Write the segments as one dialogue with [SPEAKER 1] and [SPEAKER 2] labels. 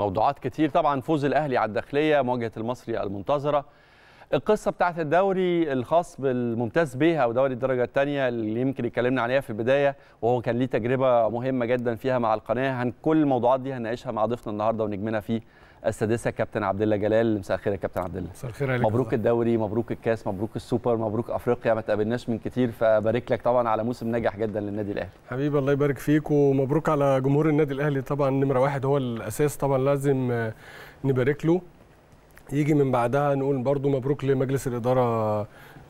[SPEAKER 1] موضوعات كتير طبعا فوز الاهلي على الداخليه مواجهه المصري المنتظره القصه بتاعت الدوري الخاص بالممتاز بها او دوري الدرجه الثانيه اللي يمكن اتكلمنا عليها في البدايه وهو كان ليه تجربه مهمه جدا فيها مع القناه هن كل الموضوعات دي هنناقشها مع ضيفنا النهارده ونجمنا فيه السادسه كابتن عبد الله جلال مساء الخير يا كابتن عبد الله مساء الخير عليك مبروك الدوري مبروك الكاس مبروك السوبر مبروك افريقيا ما تقابلناش من كتير فبارك لك طبعا على موسم ناجح جدا للنادي الاهلي
[SPEAKER 2] حبيبي الله يبارك فيك ومبروك على جمهور النادي الاهلي طبعا نمره واحد هو الاساس طبعا لازم نبارك له يجي من بعدها نقول برضو مبروك لمجلس الاداره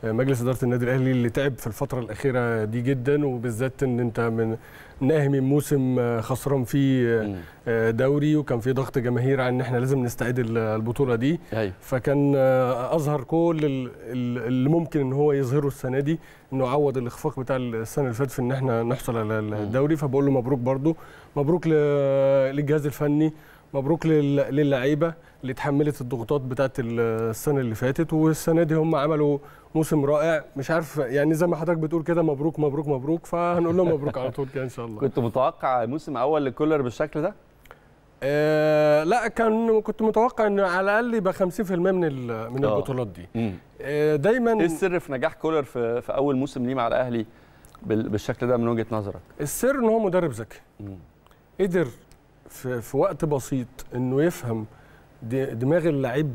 [SPEAKER 2] مجلس اداره النادي الاهلي اللي تعب في الفتره الاخيره دي جدا وبالذات ان انت من ناهي من موسم خسران فيه آه، دوري وكان في ضغط جماهير على ان احنا لازم نستعيد البطوله دي أيوة. فكان آه، اظهر كل اللي ممكن ان هو يظهره السنه دي انه عوض الاخفاق بتاع السنه اللي فاتت في ان احنا نحصل على الدوري فبقول له مبروك برضو مبروك للجهاز الفني مبروك للعيبه اللي اتحملت الضغوطات بتاعت السنه اللي فاتت والسنه دي هم عملوا موسم رائع مش عارف يعني زي ما حضرتك بتقول كده مبروك مبروك مبروك فهنقول لهم مبروك على طول
[SPEAKER 1] كده ان شاء الله كنت متوقع موسم اول لكولر بالشكل ده
[SPEAKER 2] آه لا كان كنت متوقع ان على الاقل يبقى 50% من من آه. البطولات
[SPEAKER 1] دي آه دايما ايه السر في نجاح كولر في, في اول موسم ليه مع الاهلي بالشكل ده من وجهه نظرك
[SPEAKER 2] السر ان هو مدرب ذكي قدر في, في وقت بسيط انه يفهم دماغ اللعيب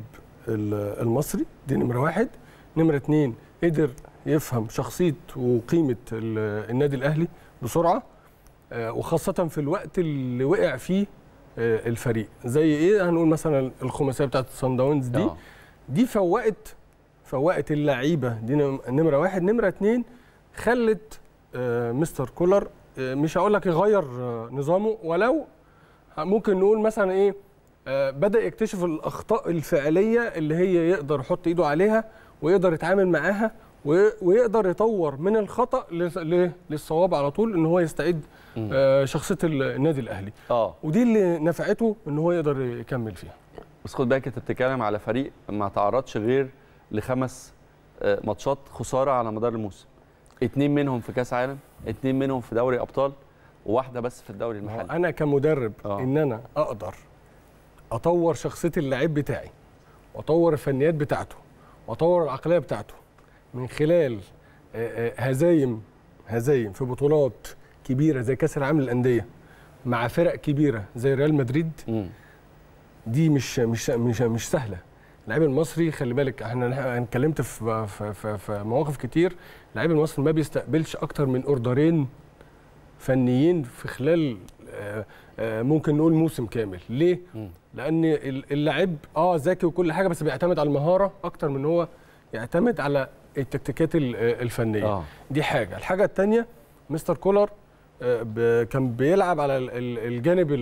[SPEAKER 2] المصري دي نمره واحد نمره اتنين قدر يفهم شخصيه وقيمه النادي الاهلي بسرعه آه، وخاصه في الوقت اللي وقع فيه آه، الفريق زي ايه هنقول مثلا الخماسيه بتاعت الصن داونز دي آه. دي فوقت فوقت اللعيبه دي نمره واحد نمره اتنين خلت مستر كولر مش هقول لك يغير نظامه ولو ممكن نقول مثلا ايه آه، بدا يكتشف الاخطاء الفعليه اللي هي يقدر يحط ايده عليها ويقدر يتعامل معاها ويقدر يطور من الخطا للصواب على طول ان هو يستعيد آه، شخصيه النادي الاهلي اه ودي اللي نفعته ان هو يقدر يكمل فيها
[SPEAKER 1] بس خد بالك انت بتتكلم على فريق ما تعرضش غير لخمس آه، ماتشات خساره على مدار الموسم اتنين منهم في كاس عالم اتنين منهم في دوري ابطال وواحده بس في الدوري المحلي انا
[SPEAKER 2] كمدرب أوه. ان انا اقدر اطور شخصيه اللعيب بتاعي واطور الفنيات بتاعته واطور العقليه بتاعته من خلال آه، آه، هزايم هزايم في بطولات كبيره زي كاس العالم للانديه مع فرق كبيره زي ريال مدريد م. دي مش مش مش مش سهله اللاعب المصري خلي بالك احنا اتكلمت في في في, في مواقف كتير اللاعب المصري ما بيستقبلش اكتر من اوردرين فنيين في خلال آه، آه، ممكن نقول موسم كامل ليه م. لان اللاعب اه ذكي وكل حاجه بس بيعتمد على المهاره اكتر من هو يعتمد على التكتيكات آه، الفنيه آه. دي حاجه الحاجه الثانيه مستر كولر كان بيلعب على الجانب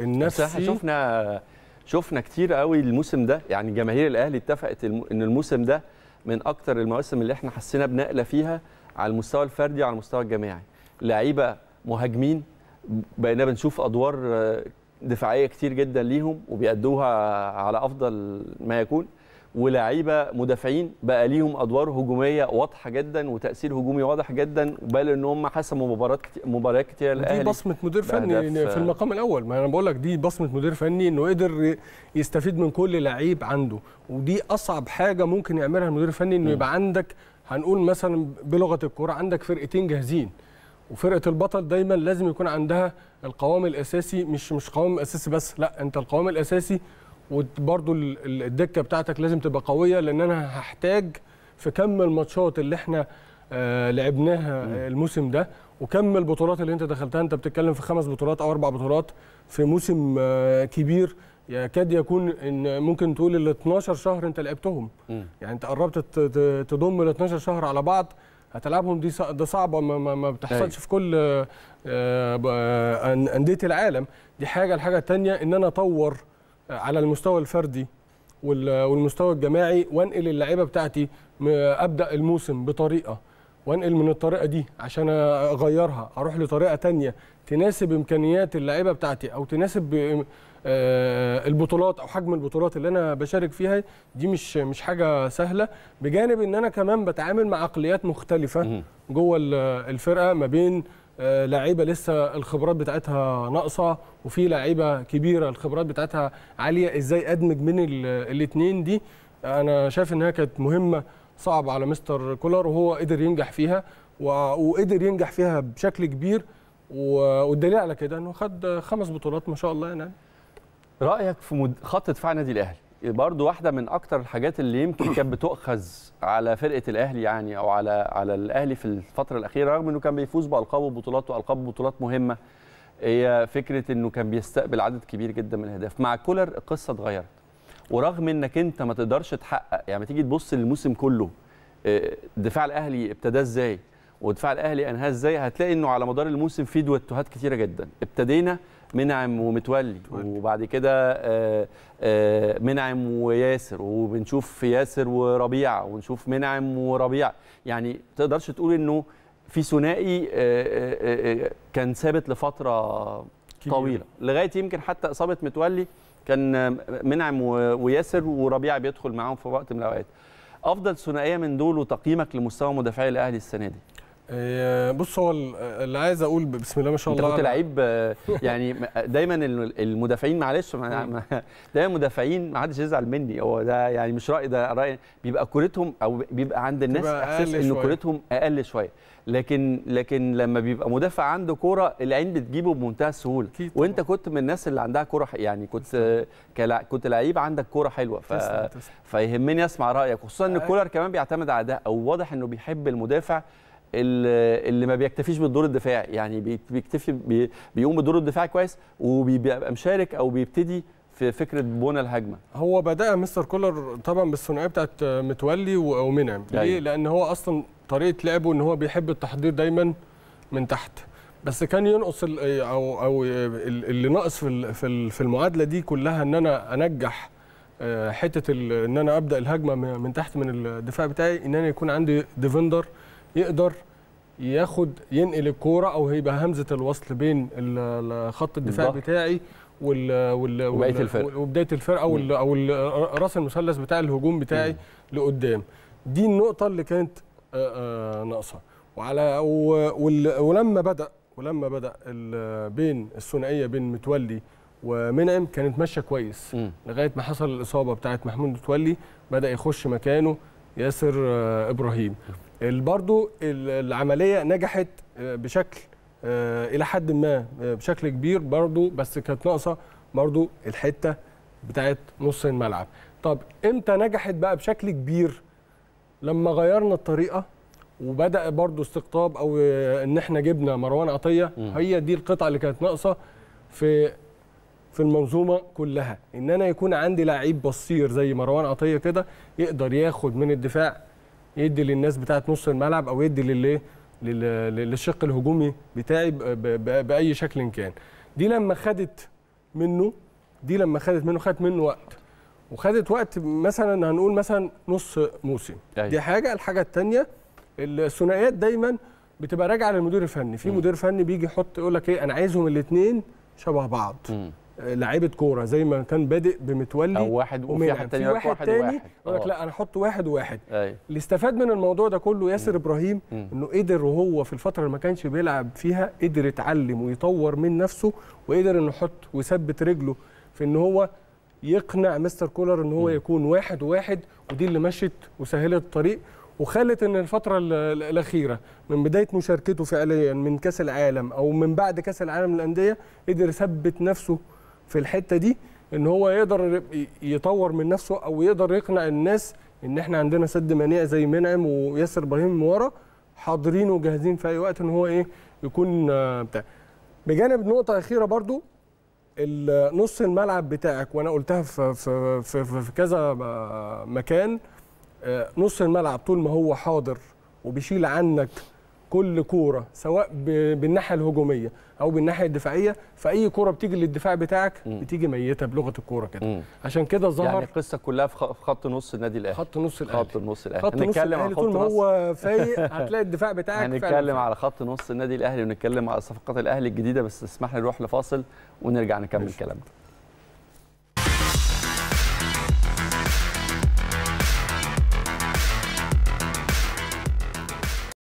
[SPEAKER 2] النفسي
[SPEAKER 1] شفنا شفنا كتير قوي الموسم ده يعني جماهير الاهلي اتفقت ان الموسم ده من اكتر المواسم اللي احنا حسينا بنقله فيها على المستوى الفردي وعلى المستوى الجماعي لعيبه مهاجمين بقينا بنشوف ادوار دفاعيه كتير جدا ليهم وبيأدوها على افضل ما يكون ولاعيبه مدافعين بقى ليهم ادوار هجوميه واضحه جدا وتاثير هجومي واضح جدا بل ان هم حسموا مباريات كتير مباريات كتير الاهلي دي بصمه مدير فني في
[SPEAKER 2] المقام الاول ما انا بقول لك دي بصمه مدير فني انه قدر يستفيد من كل لعيب عنده ودي اصعب حاجه ممكن يعملها المدير الفني انه يبقى عندك هنقول مثلا بلغه الكوره عندك فرقتين جاهزين وفرقه البطل دايما لازم يكون عندها القوام الاساسي مش مش قوام اساسي بس لا انت القوام الاساسي وبرده الدكه بتاعتك لازم تبقى قويه لان انا هحتاج في كم الماتشات اللي احنا آه، لعبناها آه، الموسم ده وكم البطولات اللي انت دخلتها انت بتتكلم في خمس بطولات او اربع بطولات في موسم آه، كبير يكاد يكون ان ممكن تقول ال 12 شهر انت لعبتهم يعني انت قربت تضم ال 12 شهر على بعض هتلعبهم دي ده صعبه ما, ما ما بتحصلش أيوة. في كل آه، آه، انديه العالم دي حاجه الحاجه الثانيه ان انا اطور آه، على المستوى الفردي والمستوى الجماعي وانقل اللعيبه بتاعتي ابدا الموسم بطريقه وانقل من الطريقه دي عشان اغيرها اروح لطريقه تانية تناسب امكانيات اللعيبه بتاعتي او تناسب آه، البطولات او حجم البطولات اللي انا بشارك فيها دي مش مش حاجه سهله بجانب ان انا كمان بتعامل مع عقليات مختلفه جوه الفرقه ما بين آه، لعيبه لسه الخبرات بتاعتها ناقصه وفي لعيبه كبيره الخبرات بتاعتها عاليه ازاي ادمج بين الاثنين دي انا شايف انها كانت مهمه صعبه على مستر كولر وهو قدر ينجح فيها وقدر ينجح فيها بشكل كبير والدليل على كده انه خد خمس بطولات ما شاء
[SPEAKER 1] الله يعني رايك في خط دفاع النادي الاهلي برضه واحده من اكتر الحاجات اللي يمكن كانت بتؤخذ على فرقه الاهلي يعني او على على الاهلي في الفتره الاخيره رغم انه كان بيفوز بالقاب وبطولات والقاب بطولات مهمه هي فكره انه كان بيستقبل عدد كبير جدا من الاهداف مع كولر القصه اتغيرت ورغم انك انت ما تقدرش تحقق يعني تيجي تبص للموسم كله آه، دفاع الاهلي ابتدى ازاي ودفاع الاهلي انهاه ازاي هتلاقي انه على مدار الموسم في دوتوهات كتيره جدا ابتدينا منعم ومتولي وبعد كده آه، آه، منعم وياسر وبنشوف ياسر وربيعه ونشوف منعم وربيعه يعني تقدرش تقول انه في ثنائي آه، كان ثابت لفتره طويله لغايه يمكن حتى اصابه متولي كان منعم وياسر وربيعه بيدخل معاهم في وقت من الاوقات افضل ثنائيه من دول وتقييمك لمستوى مدافعي الاهلي السنه دي آه،
[SPEAKER 2] بص هو اللي عايز اقول بسم الله ما شاء الله انت كنت لعيب
[SPEAKER 1] آه، يعني دايما المدافعين معلش دايما المدافعين ما حدش يزعل مني هو ده يعني مش راي ده راي بيبقى كورتهم او بيبقى عند الناس احساس ان كورتهم اقل شويه لكن لكن لما بيبقى مدافع عنده كوره العين بتجيبه بمنتهى السهوله وانت كنت من الناس اللي عندها كوره يعني كنت كلا كنت لعيب عندك كوره حلوه ف... فيهمني اسمع رايك خصوصا ان أه. كولر كمان بيعتمد على ده او واضح انه بيحب المدافع اللي ما بيكتفيش بالدور الدفاعي يعني بيكتفي بي بيقوم بالدور الدفاعي كويس وبيبقى مشارك او بيبتدي في فكره بنى الهجمه
[SPEAKER 2] هو بدأ مستر كولر طبعا بالثنائيه بتاعت متولي ومنعم ليه يعني. لان هو اصلا طريقه لعبه ان هو بيحب التحضير دايما من تحت بس كان ينقص او او اللي ناقص في في المعادله دي كلها ان انا انجح آه، حته ان انا ابدا الهجمه من تحت من الدفاع بتاعي ان انا يكون عندي ديفندر يقدر ياخد ينقل الكوره او هيبقى همزه الوصل بين خط الدفاع بالضبط. بتاعي وال وال وبدايه الفرقه وبدايه الفرقه او او راس المثلث بتاع الهجوم بتاعي م. لقدام دي النقطه اللي كانت آه، آه، ناقصه وعلى ولما بدا ولما بدا بين الثنائيه بين متولي ومنعم كانت ماشيه كويس م. لغايه ما حصل الاصابه بتاعت محمود متولي بدا يخش مكانه ياسر آه، ابراهيم برضو العمليه نجحت آه، بشكل آه، الى حد ما آه، بشكل كبير برضو بس كانت ناقصه برضو الحته بتاعت نص الملعب طب امتى نجحت بقى بشكل كبير لما غيرنا الطريقه وبدا برضو استقطاب او ان احنا جبنا مروان عطيه هي دي القطعه اللي كانت ناقصه في في المنظومه كلها ان انا يكون عندي لعيب بصير زي مروان عطيه كده يقدر ياخد من الدفاع يدي للناس بتاعه نص الملعب او يدي للايه للشق الهجومي بتاعي باي شكل كان دي لما خدت منه دي لما خدت منه خدت منه وقت وخدت وقت مثلا هنقول مثلا نص موسم أيوة. دي حاجه الحاجه الثانيه الثنائيات دايما بتبقى راجعه للمدير الفني في مدير فني بيجي يحط يقول لك ايه انا عايزهم الاثنين شبه بعض لعيبه كوره زي ما كان بادئ بمتولي او واحد وفي حد تاني واحد, واحد تاني يقول لك آه. لا انا احط واحد وواحد أيوه. اللي استفاد من الموضوع ده كله ياسر م. ابراهيم م. انه قدر وهو في الفتره اللي ما كانش بيلعب فيها قدر يتعلم ويطور من نفسه وقدر انه يحط ويثبت رجله في ان هو يقنع مستر كولر ان هو م. يكون واحد وواحد ودي اللي مشت وسهلت الطريق وخلت ان الفتره الاخيره من بدايه مشاركته فعليا من كاس العالم او من بعد كاس العالم للانديه قدر يثبت نفسه في الحته دي ان هو يقدر يطور من نفسه او يقدر يقنع الناس ان احنا عندنا سد منيع زي منعم وياسر ابراهيم من ورا حاضرين وجاهزين في اي وقت ان هو ايه يكون آه، بتاع بجانب نقطه اخيره برضو نص الملعب بتاعك وانا قلتها في في في, في كذا آه، مكان آه، نص الملعب طول ما هو حاضر وبيشيل عنك كل كوره سواء بالناحيه الهجوميه او بالناحيه الدفاعيه فاي كوره بتيجي للدفاع بتاعك م. بتيجي ميته بلغه الكوره كده عشان كده ظهر يعني
[SPEAKER 1] القصه كلها في خط نص النادي الاهلي خط نص الاهلي خط نص الاهلي خط نص الاهلي طول ما هو فايق هتلاقي
[SPEAKER 2] الدفاع بتاعك هنتكلم على
[SPEAKER 1] خط نص النادي الاهلي ونتكلم على صفقات الاهلي الجديده بس اسمح لي نروح لفاصل ونرجع نكمل كلامنا